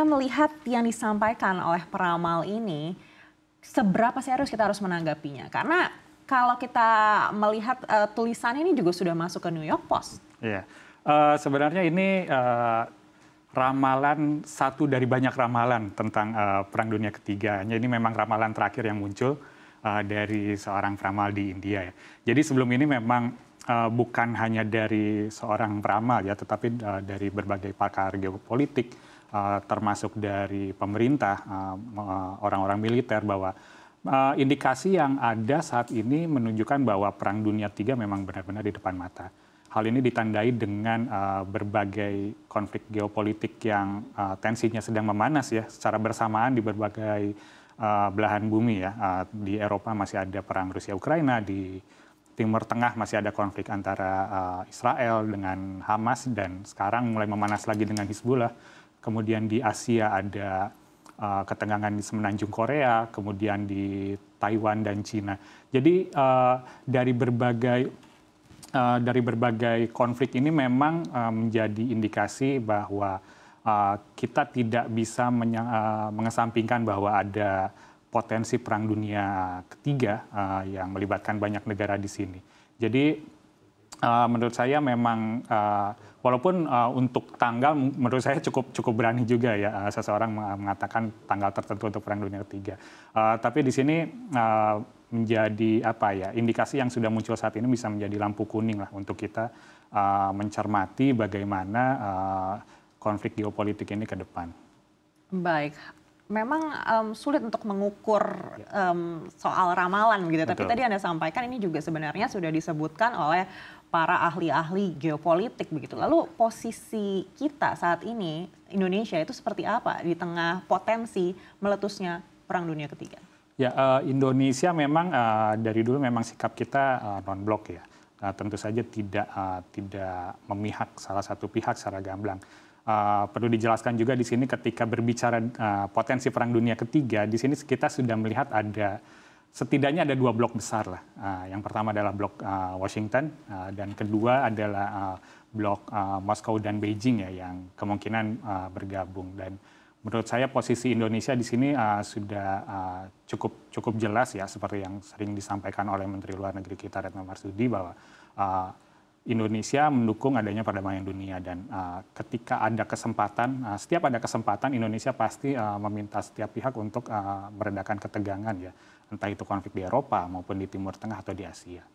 kita melihat yang disampaikan oleh peramal ini, seberapa serius kita harus menanggapinya? Karena kalau kita melihat uh, eh, tulisannya ini juga sudah masuk ke New York Post. Iya, uh, sebenarnya ini uh, ramalan satu dari banyak ramalan tentang uh, Perang Dunia Ketiga. Ini memang ramalan terakhir yang muncul uh, dari seorang peramal di India. Ya. Jadi sebelum ini memang uh, bukan hanya dari seorang peramal ya, tetapi uh, dari berbagai pakar geopolitik Eh, termasuk dari pemerintah, eh, orang-orang uh, militer bahwa uh, indikasi yang ada saat ini menunjukkan bahwa Perang Dunia III memang benar-benar di depan mata. Hal ini ditandai dengan uh, berbagai konflik geopolitik yang uh, tensinya sedang memanas ya secara bersamaan di berbagai uh, belahan bumi ya. Uh, di Eropa masih ada perang Rusia-Ukraina, di Timur Tengah masih ada konflik antara uh, Israel dengan Hamas dan sekarang mulai memanas lagi dengan Hizbullah kemudian di Asia ada uh, ketegangan di semenanjung Korea, kemudian di Taiwan dan Cina. Jadi uh, dari berbagai Uh, dari berbagai konflik ini memang uh, menjadi indikasi bahwa uh, kita tidak bisa uh, mengesampingkan bahwa ada potensi perang dunia ketiga uh, yang melibatkan banyak negara di sini. Jadi uh, menurut saya memang uh, walaupun uh, untuk tanggal menurut saya cukup cukup berani juga ya uh, seseorang mengatakan tanggal tertentu untuk perang dunia ketiga. Uh, tapi di sini uh, menjadi apa ya indikasi yang sudah muncul saat ini bisa menjadi lampu kuning lah untuk kita uh, mencermati bagaimana uh, konflik geopolitik ini ke depan. Baik, memang um, sulit untuk mengukur um, soal ramalan gitu. Betul. Tapi tadi Anda sampaikan ini juga sebenarnya sudah disebutkan oleh para ahli-ahli geopolitik begitu. Lalu posisi kita saat ini Indonesia itu seperti apa di tengah potensi meletusnya perang dunia ketiga? Ya, uh, Indonesia memang uh, dari dulu memang sikap kita uh, eh, non blok ya. Uh, tentu saja tidak uh, tidak memihak salah satu pihak secara gamblang. Uh, perlu dijelaskan juga di sini ketika berbicara uh, potensi perang dunia ketiga, di sini kita sudah melihat ada setidaknya ada dua blok besar lah. Uh, yang pertama adalah blok uh, Washington uh, dan kedua adalah uh, blok uh, Moskow dan Beijing ya yang kemungkinan uh, bergabung dan menurut saya posisi Indonesia di sini uh, sudah uh, cukup cukup jelas ya seperti yang sering disampaikan oleh Menteri Luar Negeri kita Retno Marsudi bahwa uh, Indonesia mendukung adanya perdamaian dunia dan uh, ketika ada kesempatan, uh, setiap ada kesempatan Indonesia pasti uh, meminta setiap pihak untuk uh, meredakan ketegangan ya, entah itu konflik di Eropa maupun di Timur Tengah atau di Asia.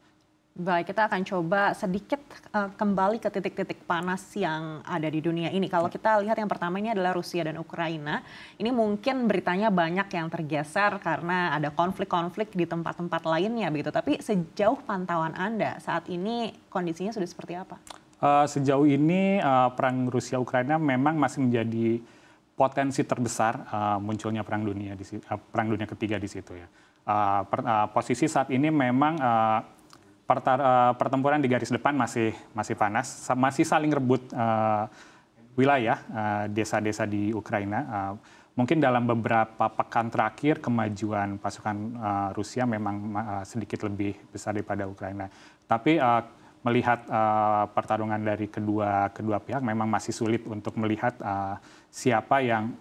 Baik, kita akan coba sedikit uh, kembali ke titik-titik panas yang ada di dunia ini. Kalau kita lihat yang pertama ini adalah Rusia dan Ukraina. Ini mungkin beritanya banyak yang tergeser karena ada konflik-konflik di tempat-tempat lainnya begitu. Tapi sejauh pantauan Anda saat ini kondisinya sudah seperti apa? Uh, sejauh ini uh, perang Rusia Ukraina memang masih menjadi potensi terbesar uh, munculnya perang dunia di uh, perang dunia ketiga di situ ya. Uh, per, uh, posisi saat ini memang uh, Eh, pertempuran di garis depan masih masih panas, masih saling rebut uh, wilayah eh, desa-desa uh, di Ukraina. Uh, mungkin dalam beberapa pekan terakhir kemajuan pasukan uh, Rusia memang uh, sedikit lebih besar daripada Ukraina. Tapi uh, melihat uh, pertarungan dari kedua kedua pihak memang masih sulit untuk melihat uh, siapa yang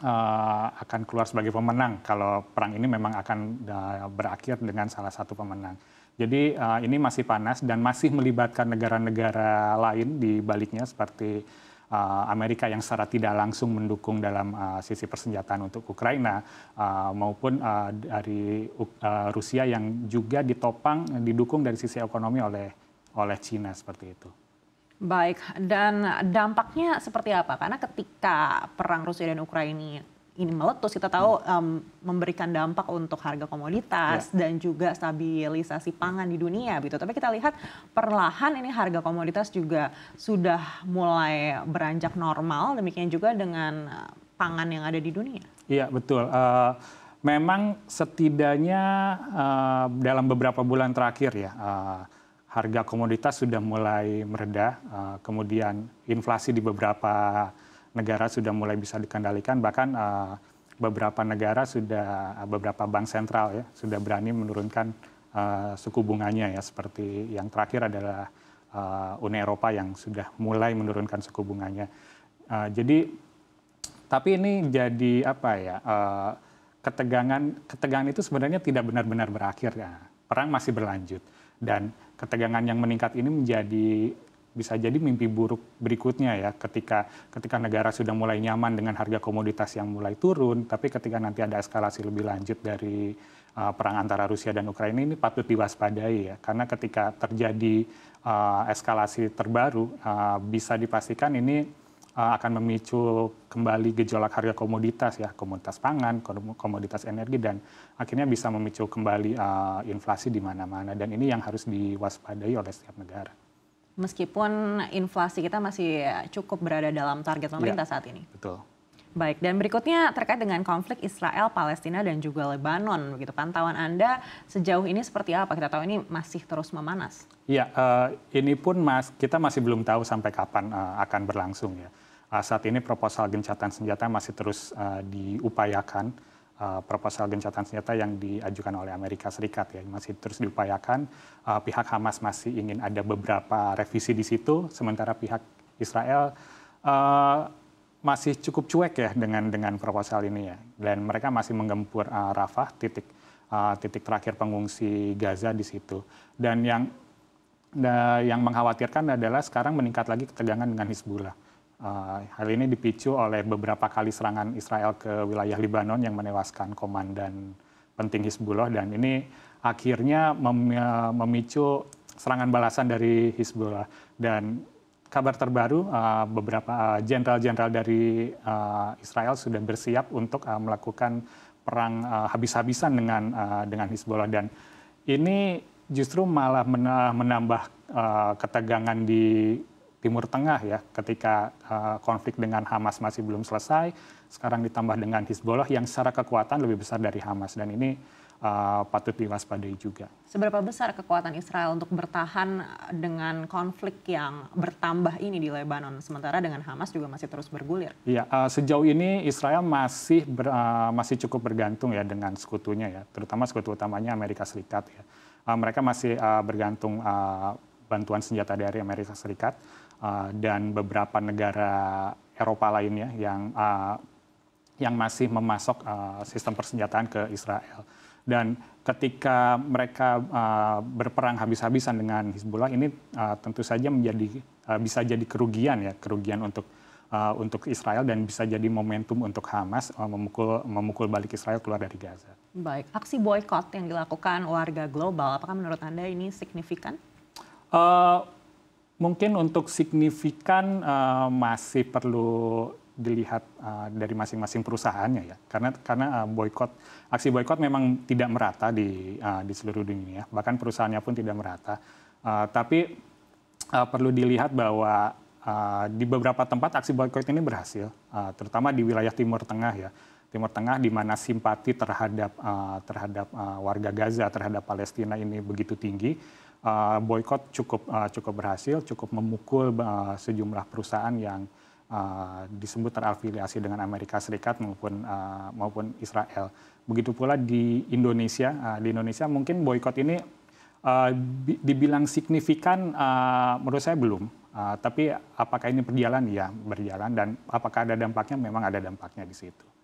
Eh, akan keluar sebagai pemenang kalau perang ini memang akan uh, berakhir dengan salah satu pemenang. Jadi uh, ini masih panas dan masih melibatkan negara-negara lain di baliknya seperti uh, Amerika yang secara tidak langsung mendukung dalam uh, sisi persenjataan untuk Ukraina uh, maupun uh, dari uh, Rusia yang juga ditopang didukung dari sisi ekonomi oleh oleh Cina seperti itu. Baik, dan dampaknya seperti apa? Karena ketika perang Rusia dan Ukraina ini meletus, kita tahu um, memberikan dampak untuk harga komoditas ya. dan juga stabilisasi pangan di dunia gitu. Tapi kita lihat perlahan ini harga komoditas juga sudah mulai beranjak normal, demikian juga dengan eh, pangan yang ada di dunia. Iya, betul. Uh, memang setidaknya uh, dalam beberapa bulan terakhir ya, uh, harga komoditas sudah mulai mereda, uh, eh, kemudian inflasi di beberapa negara sudah mulai bisa dikendalikan, bahkan uh, beberapa negara sudah eh, beberapa bank sentral ya sudah berani menurunkan uh, suku bunganya ya seperti yang terakhir adalah uh, Uni Eropa yang sudah mulai menurunkan suku bunganya. Uh, jadi tapi ini jadi apa ya uh, ketegangan ketegangan itu sebenarnya tidak benar-benar berakhir ya. Perang masih berlanjut dan ketegangan yang meningkat ini menjadi bisa jadi mimpi buruk berikutnya ya ketika ketika negara sudah mulai nyaman dengan harga komoditas yang mulai turun tapi ketika nanti ada eskalasi lebih lanjut dari uh, perang antara Rusia dan Ukraina ini patut diwaspadai ya karena ketika terjadi uh, eskalasi terbaru uh, bisa dipastikan ini Eh, akan memicu kembali gejolak harga komoditas ya komoditas pangan komoditas energi dan akhirnya bisa memicu kembali uh, inflasi di mana-mana dan ini yang harus diwaspadai oleh setiap negara meskipun inflasi kita masih cukup berada dalam target pemerintah ya, saat ini betul Baik, dan berikutnya terkait dengan konflik Israel, Palestina, dan juga Lebanon. Begitu pantauan Anda sejauh ini seperti apa? Kita tahu ini masih terus memanas. Ya, ini pun mas, kita masih belum tahu sampai kapan eh, akan berlangsung ya. Eh, saat ini proposal gencatan senjata masih terus diupayakan. proposal gencatan senjata yang diajukan oleh Amerika Serikat ya masih terus diupayakan. pihak Hamas masih ingin ada beberapa revisi di situ, sementara pihak Israel masih cukup cuek ya dengan dengan proposal ini ya dan mereka masih menggempur uh, Rafah titik uh, titik terakhir pengungsi Gaza di situ dan yang da, yang mengkhawatirkan adalah sekarang meningkat lagi ketegangan dengan Hizbullah uh, hal ini dipicu oleh beberapa kali serangan Israel ke wilayah Lebanon yang menewaskan komandan penting Hizbullah dan ini akhirnya mem uh, memicu serangan balasan dari Hizbullah dan kabar terbaru uh, beberapa eh, jenderal-jenderal uh, dari uh, Israel sudah bersiap untuk uh, melakukan perang uh, habis-habisan dengan uh, dengan Hizbullah dan ini justru malah menambah uh, ketegangan di Timur Tengah ya ketika uh, konflik dengan Hamas masih belum selesai sekarang ditambah dengan Hizbullah yang secara kekuatan lebih besar dari Hamas dan ini Eh, patut diwaspadai juga. Seberapa besar kekuatan Israel untuk bertahan eh, dengan konflik yang bertambah ini di Lebanon, sementara dengan Hamas juga masih terus bergulir? Iya, uh, sejauh ini Israel masih ber, uh, masih cukup bergantung ya dengan sekutunya ya, terutama sekutu utamanya Amerika Serikat ya. Uh, mereka masih uh, bergantung uh, bantuan senjata dari Amerika Serikat uh, dan beberapa negara Eropa lainnya yang uh, yang masih memasok uh, sistem persenjataan ke Israel. Dan ketika mereka uh, berperang habis-habisan dengan Hizbullah ini uh, tentu saja menjadi uh, bisa jadi kerugian ya, kerugian untuk uh, untuk Israel dan bisa jadi momentum untuk Hamas uh, memukul memukul balik Israel keluar dari Gaza. Baik, aksi boykot yang dilakukan warga global, apakah menurut anda ini signifikan? Uh, mungkin untuk signifikan uh, masih perlu dilihat uh, dari masing-masing perusahaannya ya. Karena karena uh, boykot aksi boykot memang tidak merata di uh, di seluruh dunia, bahkan perusahaannya pun tidak merata. Uh, tapi uh, perlu dilihat bahwa uh, di beberapa tempat aksi boykot ini berhasil, uh, terutama di wilayah Timur Tengah ya. Timur Tengah di mana simpati terhadap uh, terhadap uh, warga Gaza terhadap Palestina ini begitu tinggi uh, boykot cukup uh, cukup berhasil cukup memukul uh, sejumlah perusahaan yang uh, disebut terafiliasi dengan Amerika Serikat maupun uh, maupun Israel. Begitu pula di Indonesia, uh, di Indonesia mungkin boykot ini uh, dibilang signifikan uh, menurut saya belum. Uh, tapi apakah ini berjalan? Ya berjalan dan apakah ada dampaknya? Memang ada dampaknya di situ.